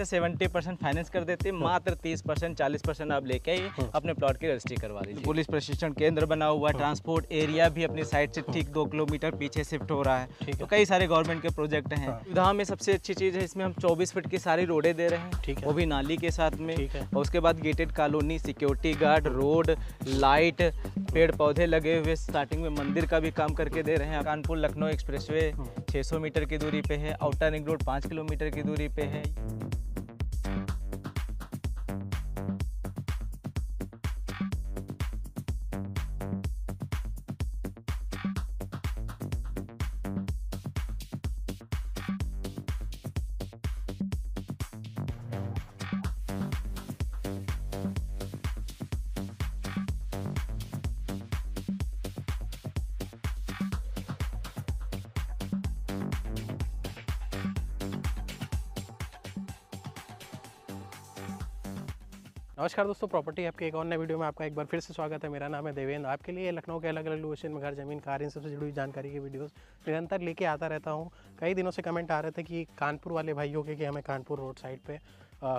से seventy percent finance कर देते हाँ। मात्र तीस परसेंट चालीस परसेंट आप लेके ही हाँ। अपने प्लॉट की रजिस्ट्री करवा दीजिए पुलिस प्रशिक्षण केंद्र बना हुआ हाँ। ट्रांसपोर्ट एरिया भी अपनी साइड से ठीक दो किलोमीटर पीछे शिफ्ट हो रहा है तो कई सारे गवर्नमेंट के प्रोजेक्ट हैं सुविधा में सबसे अच्छी चीज़ है इसमें हम चौबीस फीट की सारी रोडें दे रहे हैं वो भी नाली के साथ में और उसके बाद gated colony security guard road light पेड़ पौधे लगे हुए स्टार्टिंग में मंदिर का भी काम करके दे रहे हैं कानपुर लखनऊ एक्सप्रेसवे 600 मीटर की दूरी पे है आउटर रिंग रोड 5 किलोमीटर की दूरी पे है नमस्कार दोस्तों प्रॉपर्टी आपके एक और नए वीडियो में आपका एक बार फिर से स्वागत है मेरा नाम है देवेंद्र आपके लिए लखनऊ के अलग अलग लोकेशन में घर जमीन कार इन सबसे जुड़ी जानकारी की वीडियोस निरंतर लेके आता रहता हूँ कई दिनों से कमेंट आ रहे थे कि कानपुर वाले भाइयों के कि हमें कानपुर रोड साइड पर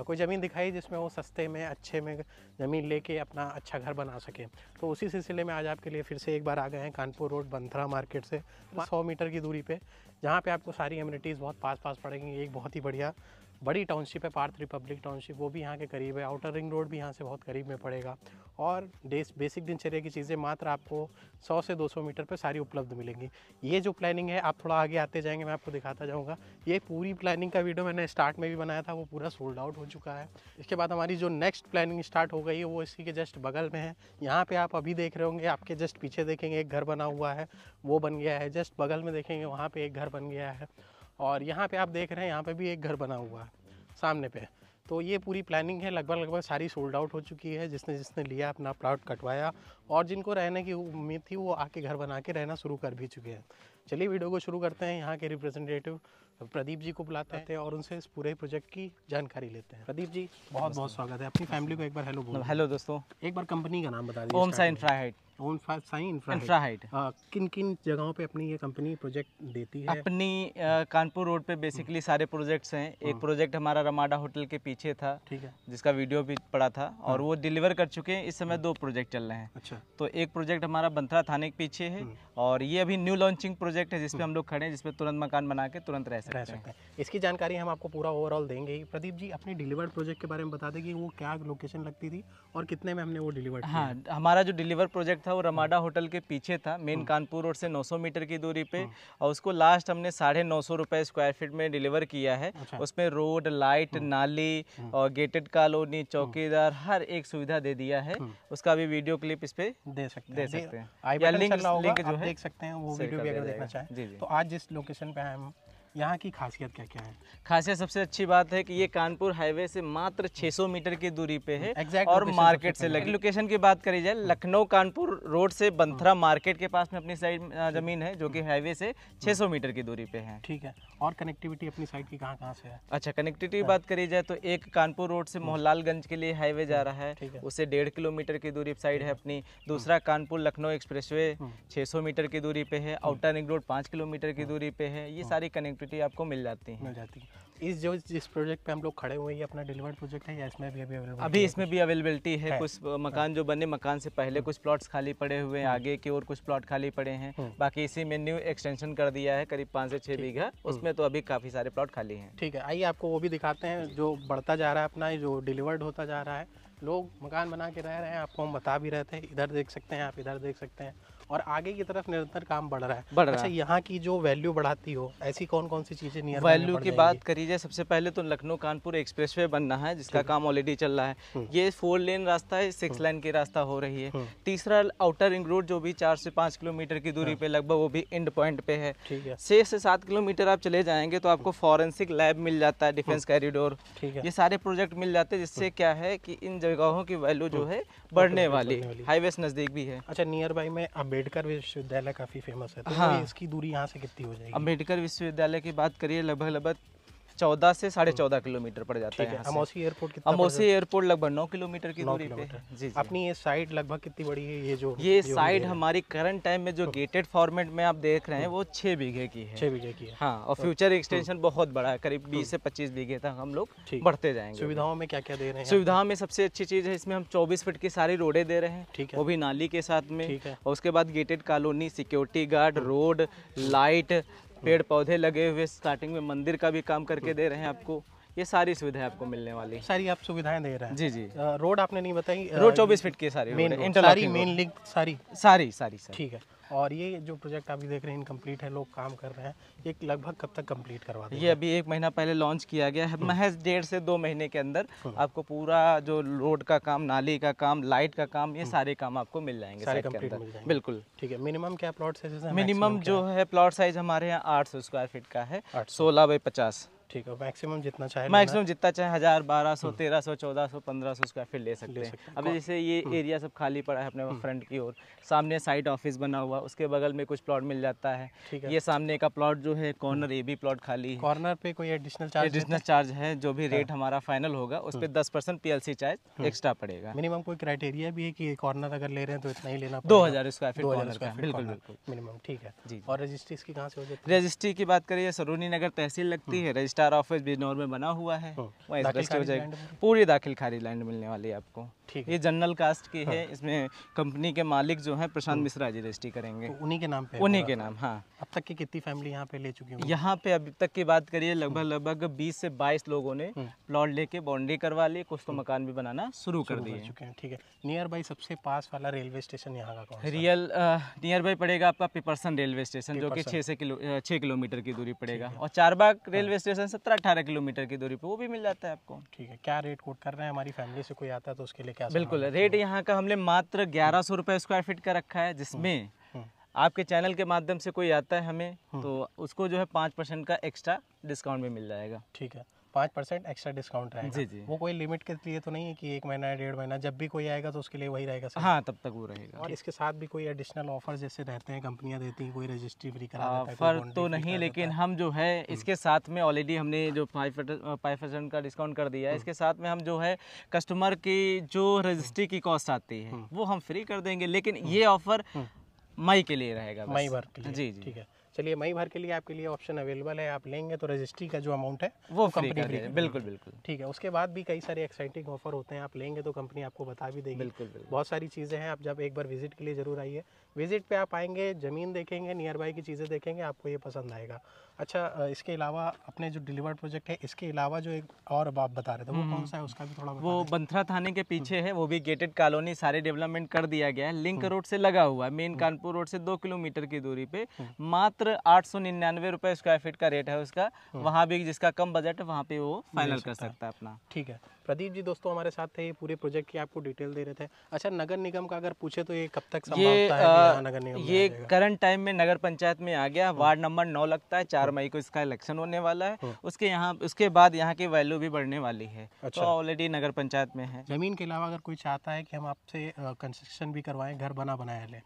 कोई ज़मीन दिखाई जिसमें वो सस्ते में अच्छे में ज़मीन लेके अपना अच्छा घर बना सकें तो उसी सिलसिले में आज आपके लिए फिर से एक बार आ गए हैं कानपुर रोड बंथरा मार्केट से सौ मीटर की दूरी पर जहाँ पर आपको सारी एम्यूनिटीज़ बहुत पास पास पड़ेंगी एक बहुत ही बढ़िया बड़ी टाउनशिप है पार्थ रिपब्लिक टाउनशिप वो भी यहाँ के करीब है आउटर रिंग रोड भी यहाँ से बहुत करीब में पड़ेगा और डेस बेसिक दिनचर्या की चीज़ें मात्र आपको 100 से 200 मीटर पर सारी उपलब्ध मिलेंगी ये जो प्लानिंग है आप थोड़ा आगे आते जाएंगे मैं आपको दिखाता जाऊँगा ये पूरी प्लानिंग का वीडियो मैंने स्टार्ट में भी बनाया था वो पूरा सोल्ड आउट हो चुका है इसके बाद हमारी जो नेक्स्ट प्लानिंग स्टार्ट हो गई है वो इसी के जस्ट बगल में है यहाँ पर आप अभी देख रहे होंगे आपके जस्ट पीछे देखेंगे एक घर बना हुआ है वो बन गया है जस्ट बगल में देखेंगे वहाँ पर एक घर बन गया है और यहाँ पे आप देख रहे हैं यहाँ पे भी एक घर बना हुआ है सामने पे तो ये पूरी प्लानिंग है लगभग लगभग सारी सोल्ड आउट हो चुकी है जिसने जिसने लिया अपना प्लाट कटवाया और जिनको रहने की उम्मीद थी वो आके घर बना के रहना शुरू कर भी चुके हैं चलिए वीडियो को शुरू करते हैं यहाँ के रिप्रेजेंटेटिव प्रदीप जी को बुलाते हैं और उनसे इस पूरे प्रोजेक्ट की जानकारी लेते हैं प्रदीप जी बहुत बहुत स्वागत है अपनी फैमिली को एक बार हेलो हेलो दोस्तों एक बार कंपनी का नाम बता दीजिए ओम साइन फ्राइड ओन साई इंफ्राहाइट किन किन जगहों पे अपनी ये कंपनी प्रोजेक्ट देती है अपनी कानपुर रोड पे बेसिकली हम्म। सारे प्रोजेक्ट्स हैं एक प्रोजेक्ट हाँ। हमारा रमाडा होटल के पीछे था ठीक है जिसका वीडियो भी पड़ा था और हाँ। वो डिलीवर कर चुके हैं इस समय हाँ। दो प्रोजेक्ट चल रहे हैं अच्छा तो एक प्रोजेक्ट हमारा बंथरा थाने के पीछे है हम्म। और ये अभी न्यू लॉन्चिंग प्रोजेक्ट है जिसपे हम्म। हम लोग खड़े हैं जिसपे तुरंत मकान बना के तुरंत रह सकते हैं इसकी जानकारी हम आपको पूरा ओवरऑल देंगे प्रदीप जी अपने डिलीवर प्रोजेक्ट के बारे में बता दें कि वो क्या लोकेशन लगती थी और कितने में हमने वो डिलीवर हाँ हमारा जो डिलीवर प्रोजेक्ट था था वो रमाडा होटल के पीछे था मेन हम्म। कानपुर रोड से 900 मीटर की दूरी पे हम्म। और उसको लास्ट हमने साढ़े नौ सौ रुपये स्क्वायर फीट में डिलीवर किया है अच्छा। उसमें रोड लाइट हम्म। नाली और गेटेड कॉलोनी चौकीदार हर एक सुविधा दे दिया है उसका भी वीडियो क्लिप इस पे दे सकते दे सकते हैं देख सकते हैं वो वीडियो भी अगर देखना चाहें तो आज जिस लोकेशन पे हम यहाँ की खासियत क्या क्या है खासियत सबसे अच्छी बात है कि ये कानपुर हाईवे से मात्र 600 मीटर की दूरी पे है exactly और मार्केट से लगे लोकेशन की बात करी जाए लखनऊ कानपुर रोड से बंथरा हाँ। मार्केट के पास में अपनी साइड जमीन है जो कि हाँ। हाईवे से 600 हाँ। मीटर की दूरी पे है ठीक है और कनेक्टिविटी अपनी साइड की कहाँ कहाँ से है अच्छा कनेक्टिविटी की बात करी जाए तो एक कानपुर रोड से मोहलालगंज के लिए हाईवे जा रहा है उससे डेढ़ किलोमीटर की दूरी साइड है अपनी दूसरा Kanpur Lucknow expressway metre की दूरी पे है आउटर रिंग रोड पाँच किलोमीटर की दूरी पे है ये सारी कनेक्ट स्वीकृति आपको मिल जाती है मिल जाती है इस जो जिस प्रोजेक्ट पे हम लोग खड़े हुए हैं अपना डिलीवर्ड प्रोजेक्ट है या इसमें भी अभी अवेलेबल अभी इसमें भी अवेलेबिलिटी है, है कुछ हाँ। मकान जो बने मकान से पहले हाँ। कुछ प्लॉट्स खाली पड़े हुए हैं हाँ। आगे की ओर कुछ प्लॉट खाली पड़े हैं बाकी इसी में न्यू एक्सटेंशन कर दिया है करीब पाँच से छः बीघा उसमें तो अभी काफ़ी सारे प्लॉट खाली हैं ठीक है आइए आपको वो भी दिखाते हैं जो बढ़ता जा रहा है अपना जो डिलीवर्ड होता जा रहा है लोग मकान बना के रह रहे हैं आपको हम बता भी रहे थे इधर देख सकते हैं आप इधर देख सकते हैं और आगे की तरफ निरंतर काम बढ़ रहा है बढ़ रहा अच्छा, है अच्छा यहाँ की जो वैल्यू बढ़ाती हो ऐसी कौन कौन सी चीज़ें नहीं वैल्यू की बात करी जाए सबसे पहले तो लखनऊ कानपुर एक्सप्रेस वे बनना है जिसका हम्म। काम ऑलरेडी चल रहा है हम्म। ये फोर लेन रास्ता है सिक्स लाइन की रास्ता हो रही है हम्म। तीसरा आउटर रिंग रोड जो भी चार से पाँच किलोमीटर की दूरी हाँ। पे लगभग वो भी एंड पॉइंट पे है छह से सात किलोमीटर आप चले जाएंगे तो आपको फॉरेंसिक लैब मिल जाता है डिफेंस कॉरिडोर ये सारे प्रोजेक्ट मिल जाते हैं जिससे क्या है की इन जगहों की वैल्यू जो है बढ़ने वाली हाईवे नज़दीक भी है अच्छा नियर बाई में अम्बेड अम्बेडकर विश्वविद्यालय काफ़ी फेमस है तो हाँ इसकी दूरी यहाँ से कितनी हो जाएगी अम्बेडकर विश्वविद्यालय की बात करिए लगभग लगभग चौदह से साढ़े हम्म। चौदह किलोमीटर पड़ जाता है अमौसी एयरपोर्ट अमौसी एयरपोर्ट लगभग नौ किलोमीटर की दूरी पे जी अपनी ये साइट लगभग कितनी बड़ी है ये जो ये साइट हमारी करंट टाइम में जो गेटेड फॉर्मेट में आप देख रहे हैं हम्म। वो छह बीघे की है छह बीघे की है हाँ और फ्यूचर हम्म। एक्सटेंशन बहुत बड़ा है करीब बीस से पच्चीस बीघे तक हम लोग बढ़ते जाएंगे सुविधाओं में क्या क्या दे रहे हैं सुविधाओं में सबसे अच्छी चीज़ है इसमें हम चौबीस फीट की सारी रोडे दे रहे हैं ठीक है वो भी नाली के साथ में और उसके बाद gated colony security guard road light पेड़ पौधे लगे हुए स्टार्टिंग में मंदिर का भी काम करके दे रहे हैं आपको ये सारी सुविधाएं आपको मिलने वाली सारी आप सुविधाएं दे रहे हैं जी जी रोड आपने नहीं बताई रोड चौबीस फीट की सारी मेन सारी मेन लिंक सारी सारी सारी ठीक है और ये जो प्रोजेक्ट आप देख रहे हैं इनकम्प्लीट है लोग काम कर रहे हैं ये लगभग कब तक कम्प्लीट करवा ये अभी एक महीना पहले लॉन्च किया गया है हम्म। महज डेढ़ से दो महीने के अंदर हम्म। आपको पूरा जो रोड का काम नाली का काम लाइट का काम ये हम्म। सारे काम आपको मिल जाएंगे सारे कम्प्लीट मिल जाएंगे बिल्कुल ठीक है मिनिमम क्या प्लॉट साइज मिनिमम जो है प्लॉट साइज हमारे यहाँ आठ सौ स्क्वायर फीट का है सोलह बाई पचास ठीक है मैक्सिमम जितना चाहे मैक्सिमम जितना चाहे हज़ार बारह सौ हम्म। तेरह सौ चौदह सौ पंद्रह सौ स्क्वायर फीट ले सकते हैं अब जैसे ये एरिया हम्म। सब खाली पड़ा है अपने फ्रंट हम्म। की ओर सामने साइड ऑफिस बना हुआ उसके बगल में कुछ प्लॉट मिल जाता है ये सामने का प्लॉट जो है कॉर्नर ए भी प्लॉट खाली कॉर्नर पे कोई एडिशनल चार्ज एडिशनल चार्ज है जो भी रेट हाँ। हमारा फाइनल होगा उस पर दस परसेंट पी चार्ज एक्स्ट्रा पड़ेगा मिनिमम कोई क्राइटेरिया भी है कि कॉर्नर अगर ले रहे हैं तो इतना ही लेना दो हज़ार स्क्वायर फीट कॉर्नर का बिल्कुल बिल्कुल मिनिमम ठीक है जी और रजिस्ट्री इसकी कहाँ से हो जाती है रजिस्ट्री की बात करिए सरोनी नगर तहसील लगती है रजिस्ट्री चार ऑफिस बिजनौर में बना हुआ है वो एग्जस्ट हो जाएगा पूरी दाखिल खारी लैंड मिलने वाली है आपको ठीक ये जनरल कास्ट की है हाँ। इसमें कंपनी के मालिक जो है प्रशांत हाँ। मिश्रा जी रजिस्ट्री करेंगे तो उन्हीं के नाम पे उन्हीं के नाम हाँ अब तक की कितनी फैमिली यहाँ पे ले चुकी है यहाँ पे अभी तक की बात करिए लगभग हाँ। लगभग बीस से बाईस लोगों ने प्लॉट लेके बाउंड्री करवा ली कुछ तो मकान भी बनाना शुरू कर दिया चुके हैं ठीक है नियर बाई सबसे पास वाला रेलवे स्टेशन यहाँ का रियल नियर बाई पड़ेगा आपका पिपरसन रेलवे स्टेशन जो की छह से किलो छह किलोमीटर की दूरी पड़ेगा और चारबाग रेलवे स्टेशन सत्रह अठारह किलोमीटर की दूरी पे वो भी मिल जाता है आपको ठीक है क्या रेट कोट कर रहे हैं हमारी फैमिली से कोई आता है तो उसके लिए क्या बिल्कुल रेट यहाँ का हमने मात्र ग्यारह सौ रुपये स्क्वायर फीट का रखा है जिसमें हम्म, हम्म। आपके चैनल के माध्यम से कोई आता है हमें हम्म। तो उसको जो है पाँच परसेंट का एक्स्ट्रा डिस्काउंट भी मिल जाएगा ठीक है पाँच परसेंट एक्स्ट्रा डिस्काउंट रहेगा जी जी वो कोई लिमिट के लिए तो नहीं है कि एक महीना या डेढ़ महीना जब भी कोई आएगा तो उसके लिए वही रहेगा हाँ तब तक वो रहेगा और इसके साथ भी कोई एडिशनल ऑफर जैसे रहते हैं कंपनियाँ देती हैं कोई रजिस्ट्री फ्री करा ऑफर हाँ, तो नहीं लेकिन हम जो है हम्म। इसके साथ में ऑलरेडी हमने जो फाइव परसेंट का डिस्काउंट कर दिया है हम्म। इसके साथ में हम जो है कस्टमर की जो रजिस्ट्री की कॉस्ट आती है हम्म। वो हम फ्री कर देंगे लेकिन ये ऑफर मई के लिए रहेगा मई भर के लिए जी जी ठीक है चलिए मई भर के लिए आपके लिए ऑप्शन अवेलेबल है आप लेंगे तो रजिस्ट्री का जो अमाउंट है वो कंपनी बिल्कुल बिल्कुल ठीक है उसके बाद भी कई सारे एक्साइटिंग ऑफर होते हैं आप लेंगे तो कंपनी आपको बता भी देगी बिल्कुल बहुत सारी चीज़ें हैं आप जब एक बार विजिट के लिए जरूर आइए विजिट पे आप आएंगे ज़मीन देखेंगे नियर बाई की चीज़ें देखेंगे आपको ये पसंद आएगा अच्छा इसके अलावा अपने जो डिलीवर प्रोजेक्ट है इसके अलावा जो एक और आप बता रहे थे वो हम्म। कौन सा है उसका भी थोड़ा वो बंथरा थाने के पीछे हम्म। है वो भी गेटेड कॉलोनी सारे डेवलपमेंट कर दिया गया है लिंक रोड हम्म। से लगा हुआ है मेन कानपुर रोड से दो किलोमीटर की दूरी पे मात्र आठ सौ निन्यानवे रुपये स्क्वायर फीट का रेट है उसका वहाँ भी जिसका कम बजट है वहाँ पे वो फाइनल कर सकता है अपना ठीक है प्रदीप जी दोस्तों हमारे साथ थे ये पूरे प्रोजेक्ट की आपको डिटेल दे रहे थे अच्छा नगर निगम का अगर पूछे तो ये कब तक ये आ, नगर निगम ये करंट टाइम में नगर पंचायत में आ गया वार्ड हम्म। नंबर नौ लगता है चार हम्म। मई को इसका इलेक्शन होने वाला है हम्म। उसके यहाँ उसके बाद यहाँ की वैल्यू भी बढ़ने वाली है अच्छा ऑलरेडी तो नगर पंचायत में है जमीन के अलावा अगर कोई चाहता है कि हम आपसे कंस्ट्रक्शन भी करवाएं घर बना बनाया ले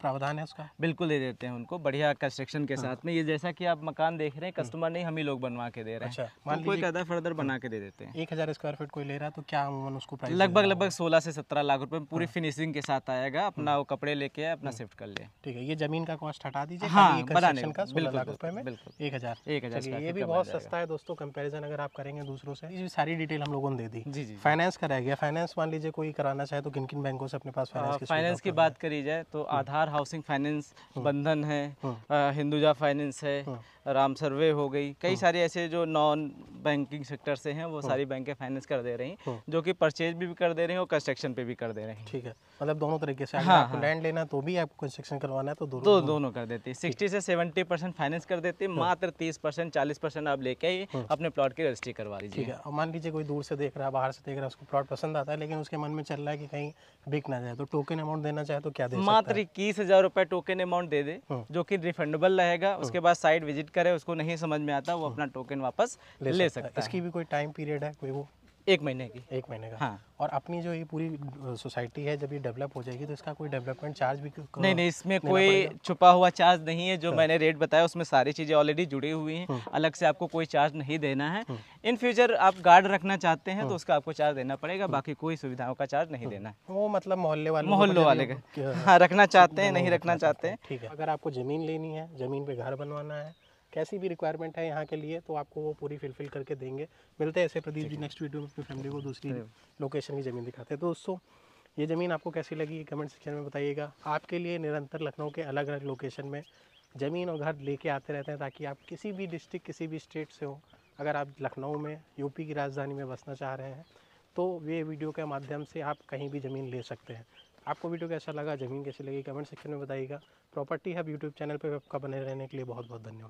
प्रावधान है उसका बिल्कुल दे देते हैं उनको बढ़िया कंस्ट्रक्शन के हाँ। साथ में ये जैसा कि आप मकान देख रहे हैं कस्टमर हाँ। नहीं हम ही लोग बनवा के दे रहे हैं अच्छा, तो कोई कदा फर्दर बना हाँ। के दे देते हैं एक हज़ार स्क्वायर फीट कोई ले रहा है तो क्या अमूमन उसको लगभग लगभग सोलह से सत्रह लाख रुपए पूरी फिनिशिंग के साथ आएगा अपना वो कपड़े लेके अपना शिफ्ट कर ले ठीक है ये जमीन का कॉस्ट हटा दीजिए हाँ बनाने का सोलह लाख में एक हज़ार एक हज़ार ये भी बहुत सस्ता है दोस्तों कंपेरिजन अगर आप करेंगे दूसरों से ये सारी डिटेल हम लोगों ने दे दी जी जी फाइनेंस का गया फाइनेंस मान लीजिए कोई कराना चाहे तो किन किन बैंकों से अपने पास फाइनेंस की बात करी जाए तो हम्म। आधार हाउसिंग फाइनेंस बंधन है हाँ। हिंदुजा फाइनेंस है हाँ। राम सर्वे हो गई कई हाँ। सारे ऐसे जो नॉन बैंकिंग सेक्टर से हैं वो हाँ। सारी बैंकें फाइनेंस कर दे रही हैं हाँ। जो कि परचेज भी, कर दे रही हैं और कंस्ट्रक्शन पे भी कर दे रहे हैं ठीक है मतलब दोनों तरीके से हाँ, आपको लैंड लेना तो भी आपको कंस्ट्रक्शन करवाना है तो दोनों तो दोनों कर देती है सिक्सटी से सेवेंटी परसेंट फाइनेंस कर देती है मात्र तीस परसेंट चालीस परसेंट आप लेके ही अपने प्लॉट की रजिस्ट्री करवा लीजिए ठीक है मान लीजिए कोई दूर से देख रहा है बाहर से देख रहा है उसको प्लॉट पसंद आता है लेकिन उसके मन में चल रहा है कि कहीं बिक ना जाए तो टोकन अमाउंट देना चाहे तो क्या दे मात्र इक्कीस हजार रुपए टोकन अमाउंट दे दे जो कि रिफंडेबल रहेगा उसके बाद साइट विजिट कर करे उसको नहीं समझ में आता वो हम्म। अपना टोकन वापस ले, ले सकता, है इसकी भी कोई टाइम पीरियड है कोई वो एक महीने की एक महीने का हाँ और अपनी जो ये पूरी सोसाइटी है जब ये डेवलप हो जाएगी तो इसका कोई डेवलपमेंट चार्ज भी नहीं नहीं इसमें कोई छुपा हुआ चार्ज नहीं है जो हाँ। मैंने रेट बताया उसमें सारी चीज़ें ऑलरेडी जुड़ी हुई हैं हम्म। अलग से आपको कोई चार्ज नहीं देना है इन हम्म। फ्यूचर आप गार्ड रखना चाहते हैं तो उसका आपको चार्ज देना पड़ेगा बाकी कोई सुविधाओं का चार्ज नहीं देना है वो मतलब मोहल्ले वाले मोहल्लों वाले का हाँ रखना चाहते हैं नहीं रखना चाहते हैं ठीक है अगर आपको ज़मीन लेनी है ज़मीन पर घर बनवाना है कैसी भी रिक्वायरमेंट है यहाँ के लिए तो आपको वो पूरी फिलफिल करके देंगे मिलते हैं ऐसे प्रदीप जी नेक्स्ट वीडियो में अपनी फैमिली को दूसरी लोकेशन की ज़मीन दिखाते हैं दोस्तों ये ज़मीन आपको कैसी लगी कमेंट सेक्शन में बताइएगा आपके लिए निरंतर लखनऊ के अलग अलग लोकेशन में ज़मीन और घर लेके आते रहते हैं ताकि आप किसी भी डिस्ट्रिक्ट किसी भी स्टेट से हो अगर आप लखनऊ में यूपी की राजधानी में बसना चाह रहे हैं तो ये वीडियो के माध्यम से आप कहीं भी ज़मीन ले सकते हैं आपको वीडियो कैसा लगा ज़मीन कैसी लगी कमेंट सेक्शन में बताइएगा प्रॉपर्टी हब यूट्यूब चैनल पर आपका बने रहने के लिए बहुत बहुत धन्यवाद